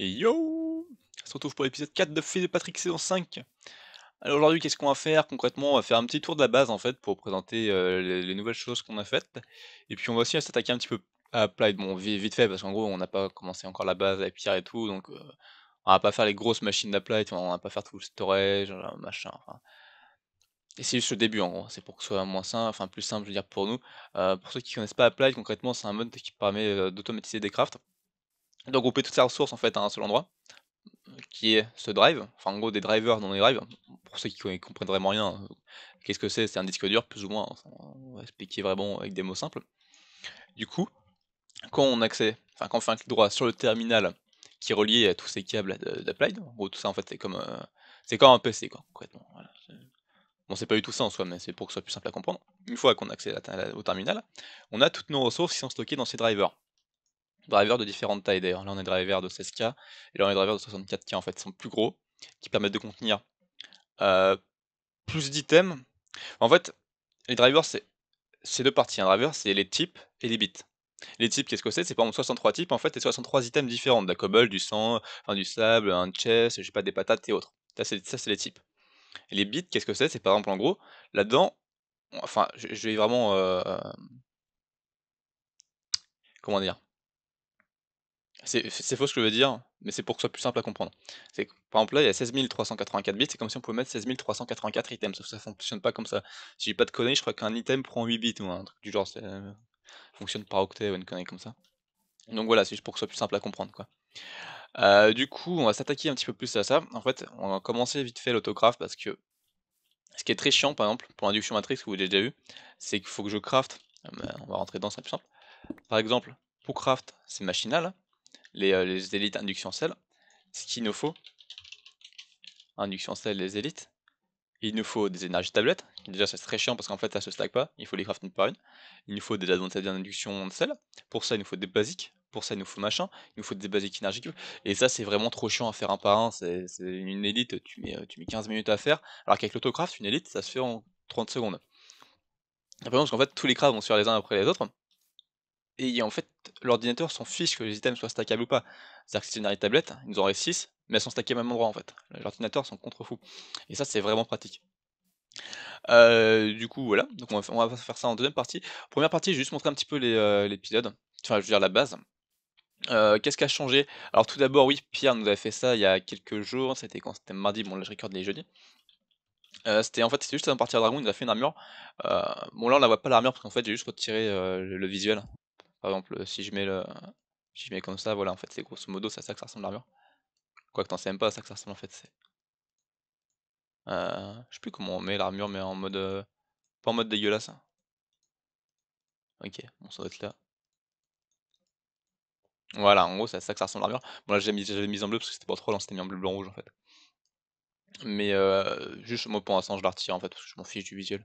Et yo On se retrouve pour l'épisode 4 de Fils de Patrick saison 5. Alors aujourd'hui, qu'est-ce qu'on va faire concrètement On va faire un petit tour de la base en fait pour présenter euh, les, nouvelles choses qu'on a faites. Et puis on va aussi s'attaquer un petit peu à Applied. Bon, vite, fait parce qu'en gros, on n'a pas commencé encore la base avec Pierre et tout, donc euh, on va pas faire les grosses machines d'Applite, on va pas faire tout le storage, euh, machin. Et c'est juste le début en gros, c'est pour que ce soit moins simple, enfin plus simple je veux dire pour nous. Euh, pour ceux qui connaissent pas Applied, concrètement c'est un mode qui permet euh, d'automatiser des crafts, de regrouper toutes ces ressources en fait à un seul endroit, qui est ce drive, enfin en gros des drivers dans les drives, pour ceux qui comprennent vraiment rien, qu'est-ce que c'est C'est un disque dur plus ou moins, hein, on va expliquer vraiment avec des mots simples. Du coup, quand on accède, enfin quand on fait un clic droit sur le terminal qui est relié à tous ces câbles d'Applied. En gros, tout ça, en fait, c'est comme, euh, c'est comme un PC, quoi, concrètement. Bon, c'est pas du tout ça en soi, mais c'est pour que ce soit plus simple à comprendre. Une fois qu'on accède au terminal, on a toutes nos ressources qui sont stockées dans ces drivers. Drivers de différentes tailles d'ailleurs. Là, on a des drivers de 16K, et là, on a des drivers de 64K, en fait, sont plus gros, qui permettent de contenir euh, plus d'items. En fait, les drivers, c'est deux parties. Un driver, c'est les types et les bits. Les types, qu'est-ce que c'est C'est par exemple 63 types, en fait, et 63 items différents, de la cobble, du sang, du sable, un chest, J'ai pas, des patates et autres. Ça, c'est les types. les bits, qu'est-ce que c'est C'est par exemple, en gros, là-dedans, enfin, je, vais vraiment... Euh, comment dire c'est faux ce que je veux dire, mais c'est pour que ce soit plus simple à comprendre. Par exemple, là, il y a 16384 bits, c'est comme si on pouvait mettre 16384 items, sauf que ça fonctionne pas comme ça. Si j'ai pas de conneries, je crois qu'un item prend 8 bits ou un truc du genre, euh, fonctionne par octet ou une connerie comme ça. Donc voilà, c'est juste pour que ce soit plus simple à comprendre quoi. Euh, du coup, on va s'attaquer un petit peu plus à ça. En fait, on va commencer vite fait l'autographe parce que ce qui est très chiant, par exemple, pour l'induction matrix que vous avez déjà vu, c'est qu'il faut que je craft. Euh, on va rentrer dans ça plus simple. Par exemple, pour craft ces machinal, les, euh, les, élites induction cell, ce qu'il nous faut, induction cell les élites, il nous faut des énergies tablettes Déjà, c'est très chiant parce qu'en fait, ça se stack pas. Il faut les craft une par une. Il nous faut des donc en induction de sel. Pour ça, il nous faut des basiques. Pour ça, il nous faut machin. Il nous faut des basiques énergiques. Et ça, c'est vraiment trop chiant à faire un par un. C'est une élite, tu mets, euh, tu mets 15 minutes à faire. Alors qu'avec l'autocraft, une élite, ça se fait en 30 secondes. Après, parce qu'en fait, tous les crafts vont se faire les uns après les autres. Et en fait, l'ordinateur s'en fiche que les items soient stackables ou pas. C'est-à-dire que si c'est une tablette, ils nous en restent 6, mais elles sont stackées au même endroit en fait. L'ordinateur s'en contrefou. Et ça, c'est vraiment pratique. Euh, du coup, voilà. Donc, on va, faire ça en deuxième partie. Première partie, je vais juste montrer un petit peu euh, l'épisode. enfin, je veux dire la base. Euh, qu'est-ce qui a changé Alors, tout d'abord, oui, Pierre nous avait fait ça il y a quelques jours. C'était quand c'était mardi. Bon, là, je record les jeudis. c'était en fait c'était juste avant de partir à Dragon, il nous a fait une armure. bon là on la voit pas l'armure parce qu'en fait j'ai juste retiré le, visuel. Par exemple si je mets je comme ça voilà en fait c'est grosso modo ça, ça que ça ressemble l'armure. Quoi que t'en sais même pas à ça que ça ressemble en fait euh, je sais plus comment on met l'armure, mais en mode... Euh, pas en mode dégueulasse. Hein. Ok, bon, ça va être là. Voilà, en gros, c'est à ça que ça ressemble l'armure. Bon, là, mis, j'avais mis en bleu parce que c'était pas trop long, c'était mis en bleu, blanc, rouge, en fait. Mais euh, juste, moi, pour l'instant, je la retire, en fait, parce que je m'en fiche du visuel.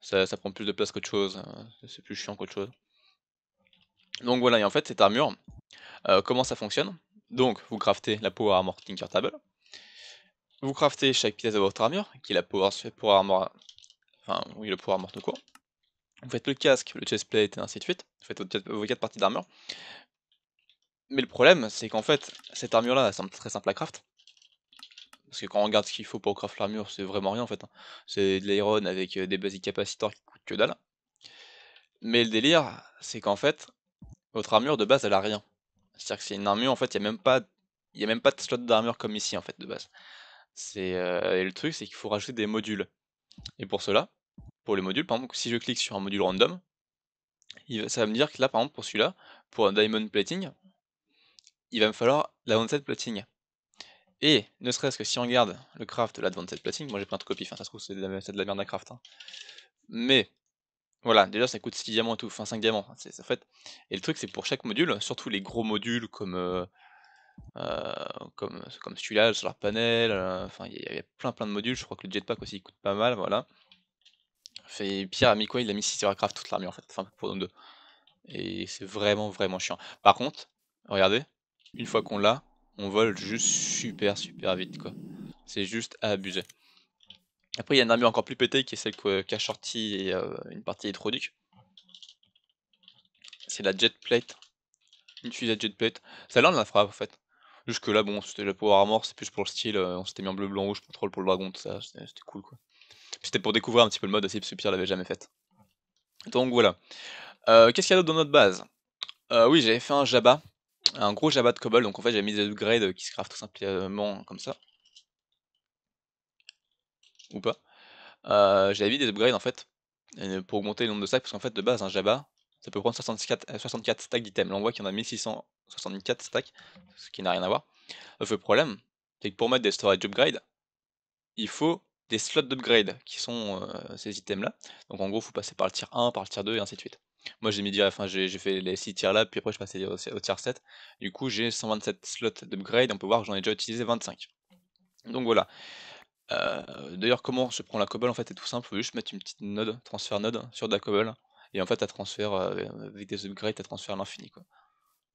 Ça, prend plus de place qu'autre chose, hein. c'est plus chiant qu'autre chose. Donc voilà, et en fait, cette armure, comment ça fonctionne Donc, vous craftez la Power Armor Tinker Table. Vous craftez chaque pièce de votre armure, qui est la pour enfin, oui, le pouvoir morte court. Vous faites le casque, le chestplate et ainsi de suite. Vous faites vos, 4 parties d'armure. Mais le problème, c'est qu'en fait, cette armure-là, elle semble très simple à craft. Parce que quand on regarde ce qu'il faut pour craft l'armure, c'est vraiment rien en fait. Hein. C'est de l'iron avec euh, des basic capacitors qui coûtent que dalle. Mais le délire, c'est qu'en fait, votre armure de base, elle a rien. C'est-à-dire que c'est une armure, en fait, il n'y a, même pas, a même pas de slot d'armure comme ici en fait, de base. C'est, euh, et le truc, c'est qu'il faut rajouter des modules et pour cela, pour les modules, par exemple, si je clique sur un module random, ça va me dire que là, par exemple, pour celui-là, pour un diamond plating, il va me falloir l'advanced plating et ne serait-ce que si on regarde le craft, l'advanced plating, moi j'ai plein de copies, enfin ça se trouve c'est de la, merde à craft, hein. mais voilà, déjà ça coûte 6 diamants et tout, enfin 5 diamants, c'est ça fait. Et le truc c'est pour chaque module, surtout les gros modules comme euh, euh, comme comme celui-là, le solar panel, euh, enfin il y avait plein, plein de modules. Je crois que le jetpack aussi il coûte pas mal, voilà. Fait Pierre a mis quoi? Il a mis craft toute l'armure en fait, enfin pour nous deux et c'est vraiment, vraiment chiant. Par contre, regardez, une fois qu'on l'a, on vole juste super, super vite quoi. C'est juste à abuser. Après il y a une armure encore plus pétée qui est celle qu'a sorti, euh, une partie hydroduc C'est la Jet Plate, une fusée Jet Plate. ça là la frappe en fait. Jusque là, bon, c'était le Power Armor, c'est plus pour le style. Euh, on s'était mis en bleu, blanc, rouge contrôle pour le dragon, tout ça. C'était cool quoi. C'était pour découvrir un petit peu le mode aussi, parce que Pierre l'avait jamais fait. Donc voilà. Euh, qu'est-ce qu'il y a d'autre dans notre base euh, Oui, j'avais fait un Jabba, un gros Jabba de Cobble. Donc en fait, j'avais mis des upgrades qui se craft tout simplement comme ça. Ou pas. j'avais mis des upgrades en fait pour augmenter le nombre de stacks, parce qu'en fait, de base, un Jabba, ça peut prendre 64, 64 stacks d'items. Là, on voit qu'il y en a 1600 74 stacks, ce qui n'a rien à voir. Le problème, c'est que pour mettre des storage upgrade, il faut des slots d'upgrade qui sont euh, ces items là. Donc en gros, il faut passer par le tier 1, par le tier 2 et ainsi de suite. Moi j'ai mis enfin j'ai fait les 6 tiers là, puis après je passais au, au tier 7. Du coup, j'ai 127 slots d'upgrade, on peut voir que j'en ai déjà utilisé 25. Donc voilà. Euh, d'ailleurs, comment je prends la cobble en fait c'est tout simple, Je faut juste mettre une petite node, transfert node sur de la cobble, et en fait, à transfert euh, avec des upgrades, à transfert l'infini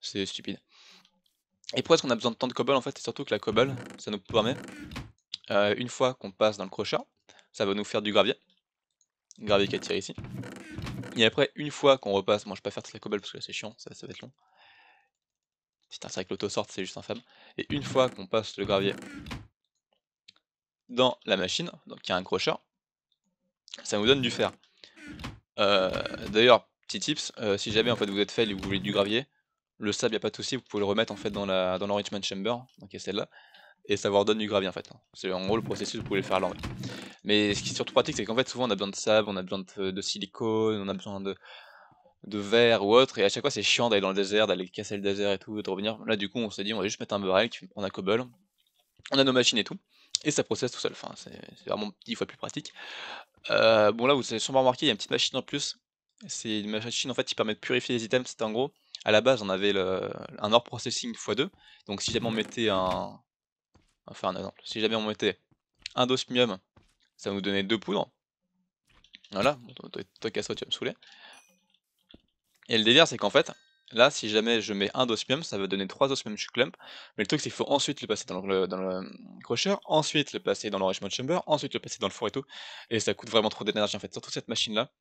c'est stupide. Et pourquoi est-ce qu'on a besoin de tant de cobble en fait C'est surtout que la cobble, ça nous permet, euh, une fois qu'on passe dans le crochet, ça va nous faire du gravier. Gravier qui est ici. Et après, une fois qu'on repasse, moi je vais pas faire toute la cobble parce que c'est chiant, ça, va être long. C'est un truc avec sorte c'est juste infâme. Et une fois qu'on passe le gravier dans la machine, donc il y a un crochet, ça nous donne du fer. Euh, d'ailleurs, petit tips, euh, si jamais en fait vous êtes fail et vous voulez du gravier, le sable, il n'y a pas de souci, vous pouvez le remettre en fait dans la dans chamber, donc celle-là, et ça vous redonne du gravier en fait. Hein. C'est en gros le processus, vous pouvez le faire à l'envie. Mais ce qui est surtout pratique, c'est qu'en fait souvent on a besoin de sable, on a besoin de, silicone, on a besoin de, de verre ou autre, et à chaque fois c'est chiant d'aller dans le désert, d'aller casser le désert et tout, de revenir. Là du coup on s'est dit on va juste mettre un barrel on a cobble, on a nos machines et tout, et ça processe tout seul, enfin, c'est vraiment 10 fois plus pratique. Euh, bon là vous avez sûrement remarqué, il y a une petite machine en plus, c'est une machine en fait qui permet de purifier les items, c'est en gros, à la base, on avait un OR processing x2. Donc si jamais on mettait un... Enfin, un exemple. Si jamais on mettait un dosmium, ça nous donnait deux poudres. Voilà, toi casse tu vas me saouler. Et le délire, c'est qu'en fait, là, si jamais je mets un dosmium, ça va donner trois osmium clump. Mais le truc, c'est qu'il faut ensuite le passer dans le, dans le crusher, ensuite le passer dans l'enrichment chamber, ensuite le passer dans le four et tout. Et ça coûte vraiment trop d'énergie, en fait. Surtout cette machine-là.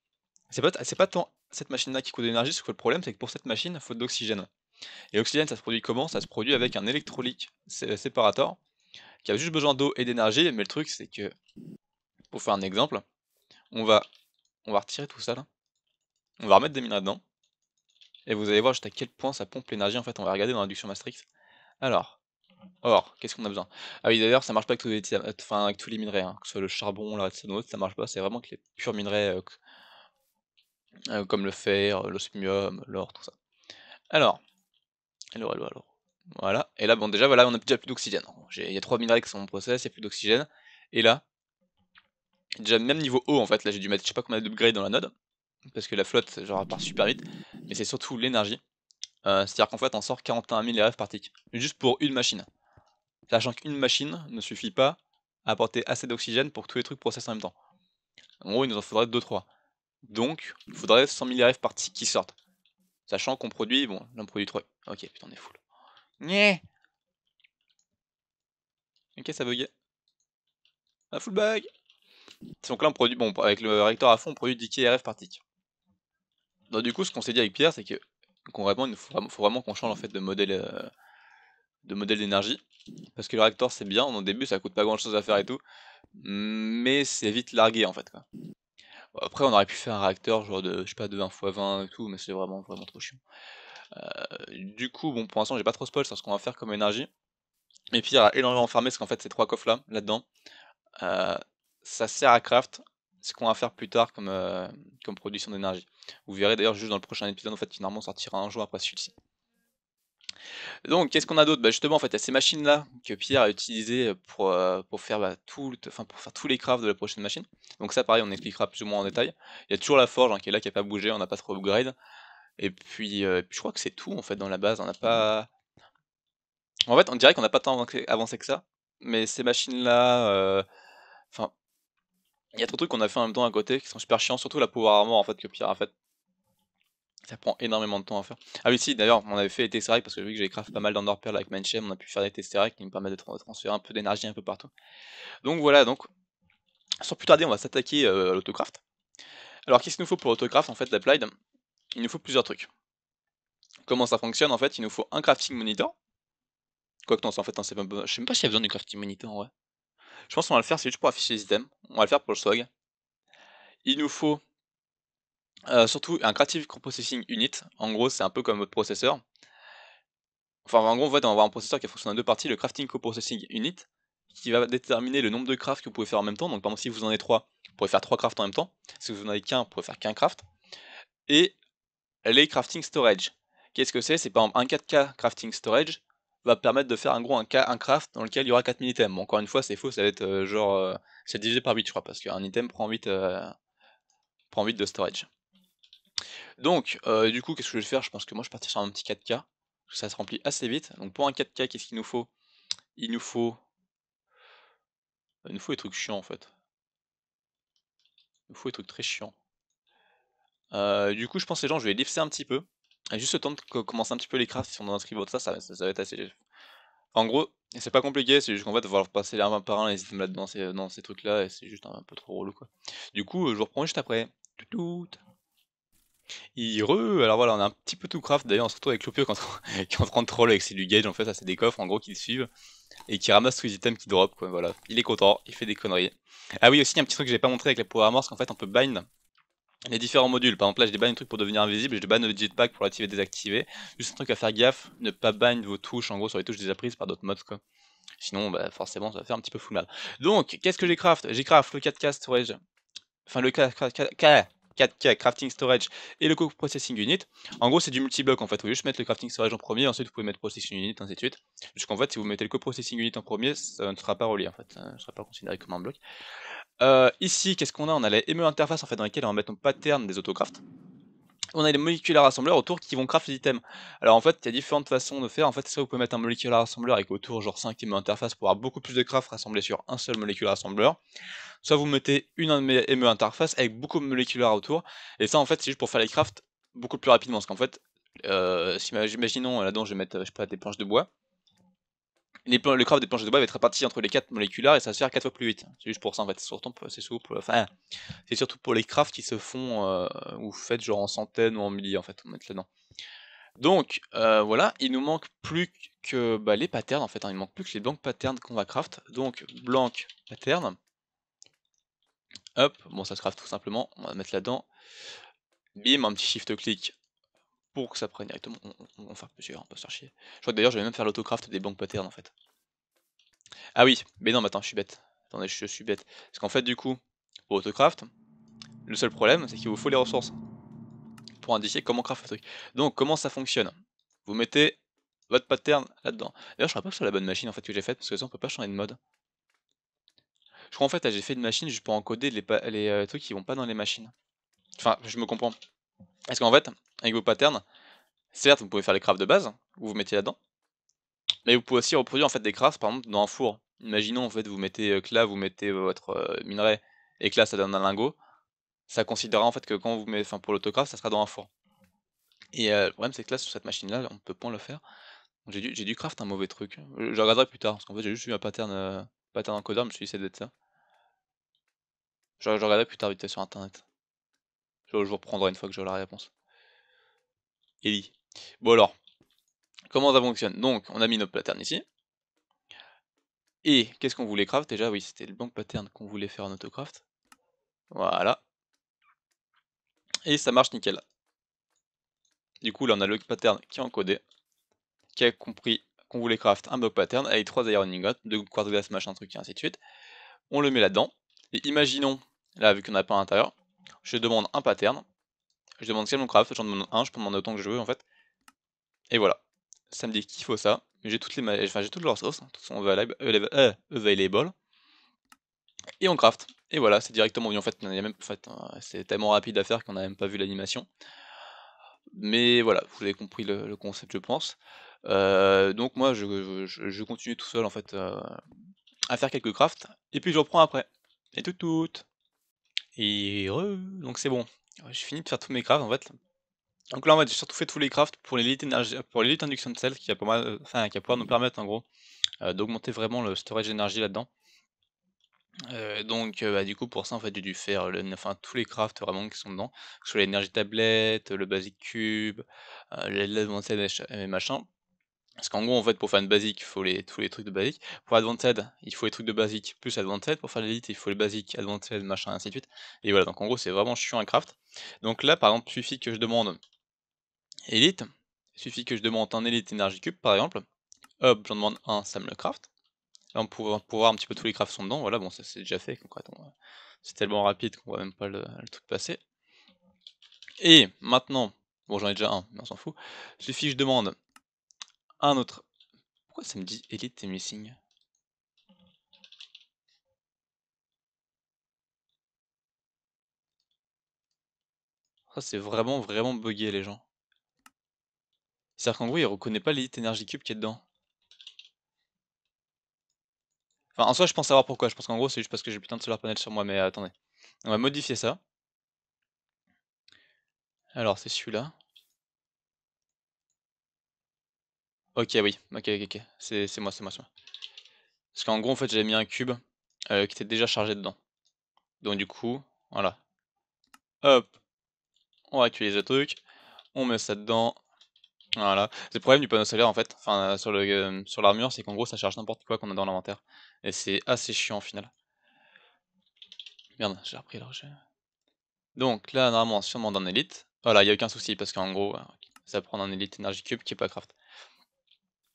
C'est pas, c'est pas tant cette machine-là qui coûte de l'énergie, parce que le problème, c'est que pour cette machine, il faut de l'oxygène. Et l'oxygène, ça se produit comment Ça se produit avec un électrolyte euh, séparateur qui a juste besoin d'eau et d'énergie. Mais le truc, c'est que, pour faire un exemple, on va, on va retirer tout ça là. On va remettre des minerais dedans. Et vous allez voir jusqu'à quel point ça pompe l'énergie. En fait, on va regarder dans l'induction Maastricht. Alors, or, qu'est-ce qu'on a besoin Ah oui, d'ailleurs, ça marche pas avec tous les, euh, minerais, hein, que ce soit le charbon, la ça marche pas. C'est vraiment que les purs minerais euh, euh, comme le fer, euh, l'osmium, l'or, tout ça. Alors, alors, alors, alors. Voilà, et là, bon, déjà, voilà, on a déjà plus d'oxygène. Il y a trois minerais qui sont en process, il n'y a plus d'oxygène. Et là, déjà, même niveau eau, en fait, là, j'ai dû mettre, je sais pas combien d'upgrades dans la node, parce que la flotte, genre, part super vite, mais c'est surtout l'énergie. Euh, c'est-à-dire qu'en fait, on sort 41 000 RF par tick, juste pour une machine. Sachant qu'une machine ne suffit pas à apporter assez d'oxygène pour que tous les trucs processent en même temps. En gros, il nous en faudrait 2-3. Donc, il faudrait 100 000 RF par qui sortent. Sachant qu'on produit, bon, là on produit 3. Ok, putain, on est full. Nyeh Ok, ça bugué Un full bug Donc là, on produit, bon, avec le réacteur à fond, on produit 10 RF par tick. Donc du coup, ce qu'on s'est dit avec Pierre, c'est que il faut vraiment, qu'on change en fait de modèle euh, de modèle d'énergie. Parce que le réacteur, c'est bien, au début, ça coûte pas grand chose à faire et tout. Mais c'est vite largué en fait. Quoi. Après, on aurait pu faire un réacteur, genre de, je sais pas, de 20 x 20 et tout, mais c'est vraiment, vraiment trop chiant. Euh, du coup, bon, pour l'instant, j'ai pas trop spoil sur ce qu'on va faire comme énergie. Et puis, il y a énormément parce qu'en fait, ces trois coffres-là, là-dedans, euh, ça sert à craft ce qu'on va faire plus tard comme, euh, comme production d'énergie. Vous verrez d'ailleurs juste dans le prochain épisode, en fait, qui sortira un jour après celui-ci. Donc, qu'est-ce qu'on a d'autre bah, Justement, en fait, il y a ces machines-là que Pierre a utilisées pour, euh, pour, faire, bah, tout, pour faire tous les crafts de la prochaine machine. Donc ça, pareil, on expliquera plus ou moins en détail. Il y a toujours la forge hein, qui est là, qui n'a pas bougé, on n'a pas trop upgrade. Euh, et puis, je crois que c'est tout, en fait, dans la base. On n'a pas... En fait, on dirait qu'on n'a pas tant avancé que ça. Mais ces machines-là... Euh, enfin, il y a trop de trucs qu'on a fait en même temps à côté qui sont super chiants, surtout la Power Armor, en fait, que Pierre a fait. Ça prend énormément de temps à faire. Ah oui, si, d'ailleurs, on avait fait les tesseracts parce que vu que j'ai craft pas mal d'Enderpearl avec Manchem, on a pu faire des tesseracts qui me permettent de transférer un peu d'énergie un peu partout. Donc voilà, donc sans plus tarder, on va s'attaquer euh, à l'autocraft. Alors qu'est-ce qu'il nous faut pour l'autocraft en fait, l'applied Il nous faut plusieurs trucs. Comment ça fonctionne en fait Il nous faut un crafting monitor. que non, en fait, hein, c'est pas... je sais même pas s'il y a besoin du crafting monitor en vrai. Je pense qu'on va le faire, c'est juste pour afficher les items. On va le faire pour le swag. Il nous faut euh, surtout un Creative Processing Unit, en gros c'est un peu comme votre processeur. Enfin en gros on va avoir un processeur qui fonctionne en deux parties, le Crafting Co-Processing Unit, qui va déterminer le nombre de crafts que vous pouvez faire en même temps. Donc par exemple si vous en avez trois, vous pouvez faire trois crafts en même temps. Si vous en avez qu'un, vous pouvez faire qu'un craft. Et les Crafting Storage. Qu'est-ce que c'est C'est par exemple un 4K Crafting Storage va permettre de faire un gros un, craft dans lequel il y aura 4000 items. encore une fois c'est faux, ça va être euh, genre... Euh, c'est divisé par 8 je crois, parce qu'un item prend 8, prend 8 de storage. Donc, euh, du coup, qu'est-ce que je vais faire Je pense que moi, je partir sur un petit 4K. Parce que Ça se remplit assez vite. Donc, pour un 4K, qu'est-ce qu'il nous faut Il nous faut... Il nous faut des trucs chiants, en fait. Il nous faut des trucs très chiants. Euh, du coup, je pense les gens, je vais les un petit peu. juste le temps de commencer un petit peu les crafts, si on inscrit votre ça, ça, ça, va être assez... en gros, c'est pas compliqué, c'est juste qu'en fait, il va falloir passer un par un les items là-dedans, dans ces trucs-là, et c'est juste un, peu trop relou, quoi. Du coup, euh, je vous reprends juste après. Tout, tout. Il Alors voilà, on a un petit peu tout craft. D'ailleurs, on se retrouve avec l'opio quand on... qui est en train de troll avec ses gage. En fait, ça, c'est des coffres en gros qui le suivent et qui ramassent tous les items qui drop. Quoi. Voilà, il est content, il fait des conneries. Ah oui, aussi, il y a un petit truc que j'ai pas montré avec la Power Armor, c'est qu'en fait, on peut bind les différents modules. Par exemple, là, j'ai bind un truc pour devenir invisible, j'ai bind le jetpack pour l'activer désactiver. Juste un truc à faire gaffe, ne pas bind vos touches, en gros, sur les touches déjà prises par d'autres mods. Quoi. Sinon, bah, forcément, ça va faire un petit peu fou mal. Donc, qu'est-ce que j'ai craft J'ai craft le 4 cast storage. Enfin, le 4K, 4K Crafting Storage et le Co-Processing Unit. En gros, c'est du multi-bloc en fait. Vous pouvez juste mettre le Crafting Storage en premier, ensuite vous pouvez mettre Processing Unit, ainsi de suite. Jusqu'en fait, si vous mettez le Co-Processing Unit en premier, ça ne sera pas relié en fait. Ça ne sera pas considéré comme un bloc. Euh, ici, qu'est-ce qu'on a On a les ME interface en fait dans lesquelles on va mettre nos patterns des autocrafts on a les moléculaires assembleurs autour qui vont craft les items. Alors en fait, il y a différentes façons de faire. En fait, soit vous pouvez mettre un moléculaire rassembleur avec autour genre 5 items interface pour avoir beaucoup plus de craft rassemblés sur un seul moléculaire rassembleur Soit vous mettez une ME interface avec beaucoup de moléculaires autour. Et ça en fait, c'est juste pour faire les crafts beaucoup plus rapidement. Parce qu'en fait, euh, si imaginons là-dedans je vais mettre je des planches de bois le craft des planches de bois va être réparti entre les 4 moléculaires et ça se fait 4 fois plus vite. C'est juste pour ça en fait. C'est surtout, pour, c'est surtout pour les crafts qui se font euh, ou faites genre en centaines ou en milliers en fait. On met là-dedans. Donc euh, voilà, il nous manque plus que bah, les patterns en fait. Hein. il manque plus que les blancs patterns qu'on va craft. Donc blanc pattern. Hop, bon ça se craft tout simplement. On va mettre là-dedans. Bim, un petit shift click pour que ça prenne directement. On, va faire plusieurs, on peut se faire chier. Je crois que d'ailleurs je vais même faire l'autocraft des banques patterns en fait. Ah oui, mais non, mais attends, je suis bête. Attendez, je, suis bête. Parce qu'en fait, du coup, pour autocraft, le seul problème, c'est qu'il vous faut les ressources pour indiquer comment craft le truc. Donc, comment ça fonctionne Vous mettez votre pattern là-dedans. D'ailleurs, je crois pas que c'est la bonne machine en fait que j'ai faite parce que ça, on peut pas changer de mode. Je crois en fait, j'ai fait une machine je peux encoder les, les euh, trucs qui vont pas dans les machines. Enfin, je me comprends. Parce qu'en fait, avec vos patterns. Certes, vous pouvez faire les crafts de base, hein, où vous mettez là-dedans, mais vous pouvez aussi reproduire en fait des crafts par exemple dans un four. Imaginons en fait vous mettez que euh, là vous mettez euh, votre euh, minerai et que là ça donne un lingot. Ça considérera en fait que quand vous mettez, enfin pour l'autocraft ça sera dans un four. Et le problème c'est que là sur cette machine là on peut pas le faire. J'ai dû, dû craft un mauvais truc. Je regarderai plus tard parce qu'en fait j'ai juste eu un pattern, pattern encoder, je me suis dit c'est d'être ça. Je, regarderai plus tard vite sur internet. Je, je vous reprendrai une fois que j'aurai la réponse. Bon alors, comment ça fonctionne Donc, on a mis notre pattern ici. Et qu'est-ce qu'on voulait craft Déjà, oui, c'était le bloc pattern qu'on voulait faire en autocraft. Voilà. Et ça marche nickel. Du coup, là, on a le pattern qui est encodé, qui a compris qu'on voulait craft un block pattern avec trois iron ingots, 2 quartz glass, machin, truc, et ainsi de suite. On le met là-dedans. Et imaginons, là, vu qu'on n'a pas à l'intérieur, je demande un pattern je demande quel mon craft, j'en demande un, je peux demander autant que je veux en fait. Et voilà. Ça me dit qu'il faut ça. J'ai toutes les enfin j'ai toutes leurs sources, hein. toutes sont euh, available. Et on craft. Et voilà, c'est directement venu en fait. en fait hein, c'est tellement rapide à faire qu'on n'a même pas vu l'animation. Mais voilà, vous avez compris le, concept je pense. Euh, donc moi je, continue tout seul en fait euh, à faire quelques crafts. Et puis je reprends après. Et tout tout. Et heureux, donc c'est bon. J'ai je de faire tous mes crafts en fait. Donc là en fait j'ai surtout fait tous les crafts pour l'élite pour induction cell qui a mal, euh, qui va pouvoir nous permettre en gros euh, d'augmenter vraiment le storage d'énergie là-dedans. Euh, donc bah, du coup pour ça en fait j'ai dû faire enfin, tous les crafts vraiment qui sont dedans, que ce soit l'énergie tablette, le basic cube, les, les, machin parce qu'en gros, en fait pour faire une basique, il faut les, tous les trucs de basique. Pour Advanced, il faut les trucs de basique plus Advanced. Pour faire l'élite, il faut les basiques, Advanced, machin, ainsi de suite. Et voilà, donc en gros, c'est vraiment chiant à craft. Donc là, par exemple, suffit que je demande élite. suffit que je demande un élite énergie cube, par exemple. Hop, j'en demande un, ça me le craft. Là, on pourra voir un petit peu tous les crafts sont dedans. Voilà, bon, ça c'est déjà fait. Euh, c'est tellement rapide qu'on voit même pas le, truc passer. Et maintenant, bon, j'en ai déjà un, mais on s'en fout. Suffit que je demande un autre. Pourquoi ça me dit Elite et Missing Ça c'est vraiment vraiment bugué les gens. C'est-à-dire qu'en gros il reconnaît pas l'élite Energy Cube qui est dedans. Enfin en soi je pense savoir pourquoi, je pense qu'en gros c'est juste parce que j'ai putain de solar panel sur moi mais attendez. On va modifier ça. Alors c'est celui-là. Ok, oui. Ok, ok, ok. C'est moi, c'est moi, c'est moi. Parce qu'en gros, en fait, j'avais mis un cube euh, qui était déjà chargé dedans. Donc du coup, voilà. Hop. On va le truc. On met ça dedans. Voilà. C'est le problème du panneau solaire, en fait. Enfin, euh, le euh, sur l'armure, c'est qu'en gros, ça charge n'importe quoi qu'on a dans l'inventaire. Et c'est assez chiant, au final. Merde, j'ai repris l'argent. Donc là, normalement, sûrement un élite. Voilà, il n'y a aucun souci, parce qu'en gros, ça prend un élite énergie cube qui est pas craft.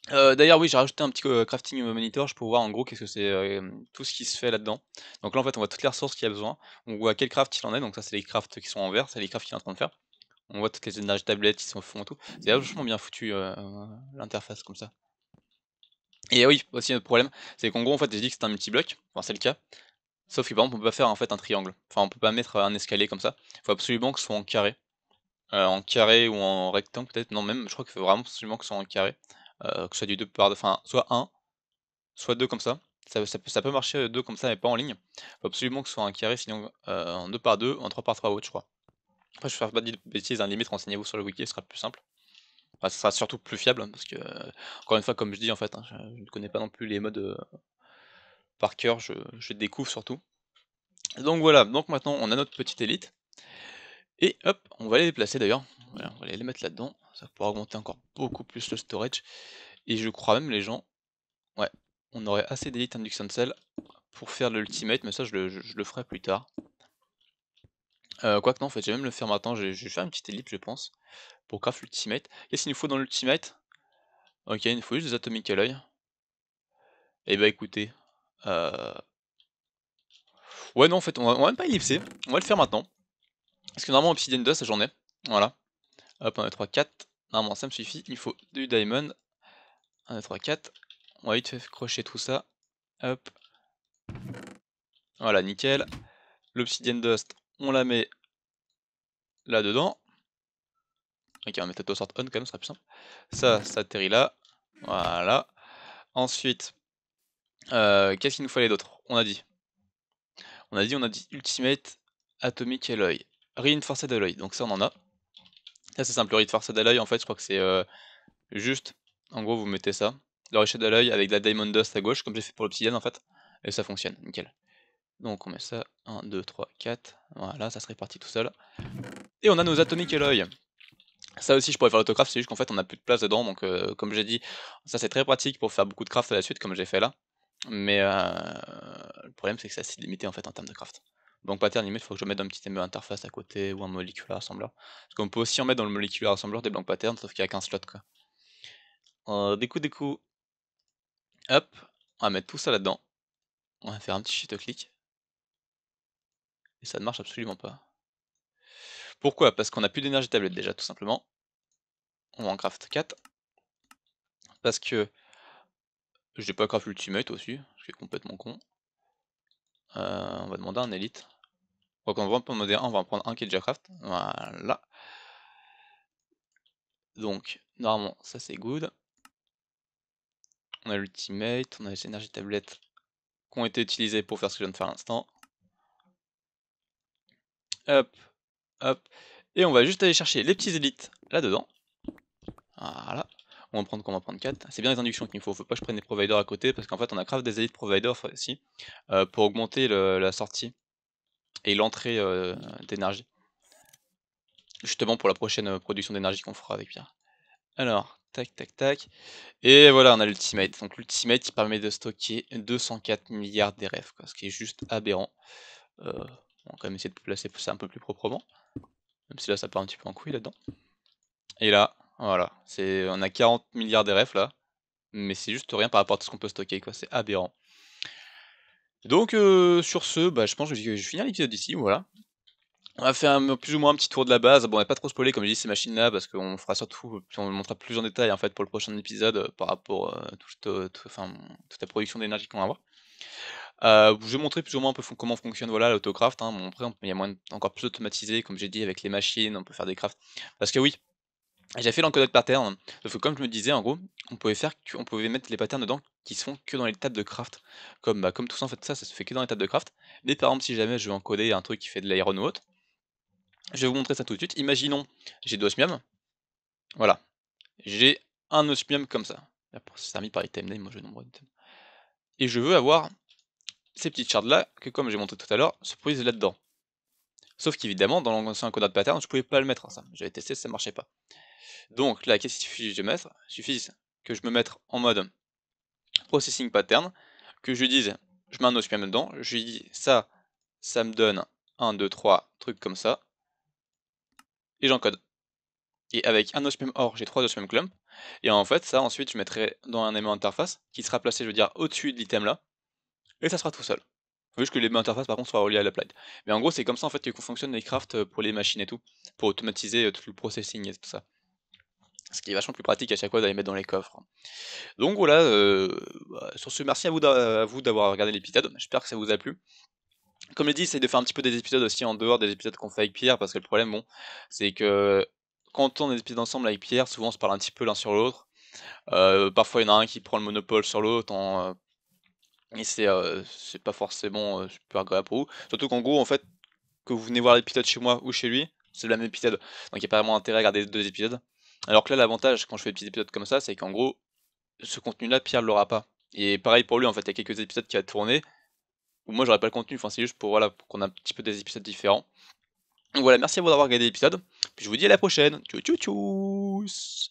Euh, d'ailleurs, oui, j'ai rajouté un petit euh, crafting monitor pour voir en gros qu'est-ce que c'est euh, tout ce qui se fait là-dedans. Donc là, en fait, on voit toutes les ressources qu'il y a besoin. On voit quel craft il en est. Donc ça, c'est les crafts qui sont en vert, c'est les crafts qu'il est en train de faire. On voit toutes les énergies tablettes qui sont au fond et tout. C'est vachement bien foutu l'interface comme ça. Et oui, aussi notre problème, c'est qu'en gros, en fait, j'ai dit que c'est un multi-bloc. Enfin, c'est le cas. Sauf que par exemple, on peut pas faire en fait un triangle. Enfin, on peut pas mettre un escalier comme ça. Il faut absolument que ce soit en carré. en carré ou en rectangle peut-être. Non, même, je crois qu'il faut vraiment absolument que ce soit en carré. Euh, que ce soit du 2 par 2, enfin soit 1, soit 2 comme ça. Ça, peut, marcher 2 euh, comme ça, mais pas en ligne. Faut absolument que ce soit un carré, sinon euh, en 2 par 2, en 3 par 3 ou autre, je crois. Après, je ne faire pas de bêtises, hein, limite, renseignez-vous sur le wiki, ce sera plus simple. Ce sera surtout plus fiable, hein, parce que, encore une fois, comme je dis, en fait, hein, je, ne connais pas non plus les modes par cœur, je, je découvre surtout. Donc voilà, donc maintenant on a notre petite élite. Et hop, on va les déplacer d'ailleurs on va les mettre là-dedans. Ça pourra augmenter encore beaucoup plus le storage. Et je crois même, les gens, ouais, on aurait assez d'élite induction cell pour faire l'ultimate, mais ça, je le, je, ferai plus tard. Euh, Quoique, non, en fait, je vais même le faire maintenant. Je, vais faire une petite ellipse, je pense, pour craft l'ultimate. Qu'est-ce qu'il nous faut dans l'ultimate Ok, il nous faut juste des atomiques à l'œil. Et eh bah ben, écoutez, euh, ouais non en fait on va, même pas ellipser, on va le faire maintenant. Parce que normalement Obsidian 2 ça j'en ai, voilà. Hop, 1, 2, 3, 4. Normalement, ça me suffit. Il faut du diamond. 1, 2, 3, 4. On va vite faire crocher tout ça. Hop. Voilà, nickel. L'obsidian dust, on la met là-dedans. Ok, on met mettre sort on quand même, ça sera plus simple. Ça, ça atterrit là. Voilà. Ensuite, euh, qu'est-ce qu'il nous fallait d'autre On a dit. On a dit, on a dit Ultimate Atomic Alloy. Reinforced Alloy. Donc ça, on en a. Ça ah, c'est simple, le de farce à l'œil en fait je crois que c'est euh, juste, en gros vous mettez ça, le riche à l'œil avec la diamond dust à gauche comme j'ai fait pour l'obsidienne en fait, et ça fonctionne, nickel. Donc on met ça, 1, 2, 3, 4, voilà ça se répartit tout seul. Et on a nos atomiques à l'œil. Ça aussi, je pourrais faire l'autocraft, c'est juste qu'en fait, on a plus de place dedans. Donc, euh, comme j'ai dit, ça c'est très pratique pour faire beaucoup de craft à la suite, comme j'ai fait là. Mais euh, le problème, c'est que c'est assez limité en fait en termes de craft. Blanc pattern il faut que je mette un petit ME interface à côté ou un molecular assembleur. Parce qu'on peut aussi en mettre dans le moléculaire assembleur des blancs patterns, sauf qu'il n'y a qu'un slot. Quoi. Euh, des coups, des coups. Hop, on va mettre tout ça là-dedans. On va faire un petit shift-click. Et ça ne marche absolument pas. Pourquoi Parce qu'on n'a plus d'énergie tablette déjà, tout simplement. On va en craft 4. Parce que je n'ai pas craft l'ultimate aussi, ce qui est complètement con. Euh, on va demander un élite. on va en prendre un qui est craft. Voilà. Donc, normalement, ça c'est good. On a l'ultimate, on a les énergies tablettes qui ont été utilisées pour faire ce que je viens de faire à l'instant. Hop, hop. Et on va juste aller chercher les petits élites là-dedans. Voilà on va prendre qu'on va prendre 4. C'est bien les inductions qu'il me faut, faut pas que je prenne des providers à côté parce qu'en fait on a grave des élites providers aussi euh, euh, pour augmenter la sortie et l'entrée euh, d'énergie. Justement pour la prochaine production d'énergie qu'on fera avec Pierre. Alors, tac tac tac. Et voilà, on a l'ultimate. Donc l'ultimate qui permet de stocker 204 milliards d'RF, ce qui est juste aberrant. on va quand même essayer de placer ça un peu plus proprement. Même si là ça part un petit peu en couille là-dedans. Et là, voilà, c'est on a 40 milliards d'RF là, mais c'est juste rien par rapport à ce qu'on peut stocker, quoi. C'est aberrant. Donc euh, sur ce, bah, je pense que je vais finir l'épisode ici, voilà. On va faire un, plus ou moins un petit tour de la base. Bon, on va pas trop spoiler comme je dis ces machines-là parce qu'on fera surtout, on le montrera plus en détail en fait pour le prochain épisode euh, par rapport euh, à toute, enfin, la production d'énergie qu'on va avoir. je vais montrer plus ou moins un peu comment fonctionne voilà l'autocraft. Hein. après, il y a moins, encore plus automatisé comme j'ai dit avec les machines, on peut faire des crafts. Parce que oui, j'ai fait de pattern, hein. sauf comme je me disais, en gros, on pouvait faire, on pouvait mettre les patterns dedans qui se font que dans les tables de craft. Comme, bah, comme tout ça, en fait, ça, ça se fait que dans les tables de craft. Mais par exemple, si jamais je veux encoder un truc qui fait de l'iron je vais vous montrer ça tout de suite. Imaginons, j'ai deux osmium. Voilà. J'ai un osmium comme ça. C'est servi par les name, moi je nombre Et je veux avoir ces petites shards là, que comme j'ai montré tout à l'heure, se posent là-dedans. Sauf qu'évidemment, dans l'ancien de pattern, je pouvais pas le mettre, ça. J'avais testé, ça marchait pas. Donc là, qu'est-ce qu'il suffit de mettre Il suffit que je me mette en mode processing pattern, que je lui dise, je mets un OSPM dedans, je lui dis ça, ça me donne 1, 2, 3 trucs comme ça, et j'encode. Et avec un OSPM OR, j'ai trois OSPM clumps et en fait, ça ensuite, je mettrai dans un élément interface qui sera placé, je veux dire, au-dessus de l'item là, et ça sera tout seul. Vu que les interface par contre sera relié à l'applied. Mais en gros, c'est comme ça en fait que fonctionne les crafts pour les machines et tout, pour automatiser euh, tout le processing et tout ça. Ce qui est vachement plus pratique à chaque fois d'aller mettre dans les coffres. Donc voilà, euh, bah, sur ce, merci à vous d'avoir regardé l'épisode. J'espère que ça vous a plu. Comme je dis, c'est de faire un petit peu des épisodes aussi en dehors des épisodes qu'on fait avec Pierre, parce que le problème, bon, c'est que quand on est des épisodes ensemble avec Pierre, souvent on se parle un petit peu l'un sur l'autre. Euh, parfois, il y en a un qui prend le monopole sur l'autre euh, et c'est pas forcément super agréable pour vous. Surtout qu'en gros, en fait, que vous venez voir l'épisode chez moi ou chez lui, c'est le même épisode. Donc il n'y a pas vraiment intérêt à regarder deux épisodes. Alors que là, l'avantage quand je fais des petits épisodes comme ça, c'est qu'en gros, ce contenu-là, Pierre ne l'aura pas. Et pareil pour lui, en fait, il y a quelques épisodes qui a tourné où moi, j'aurais pas le contenu. Enfin, c'est juste pour voilà, qu'on ait un petit peu des épisodes différents. voilà, merci à vous d'avoir regardé l'épisode. Puis je vous dis à la prochaine. Tchou tchou tchou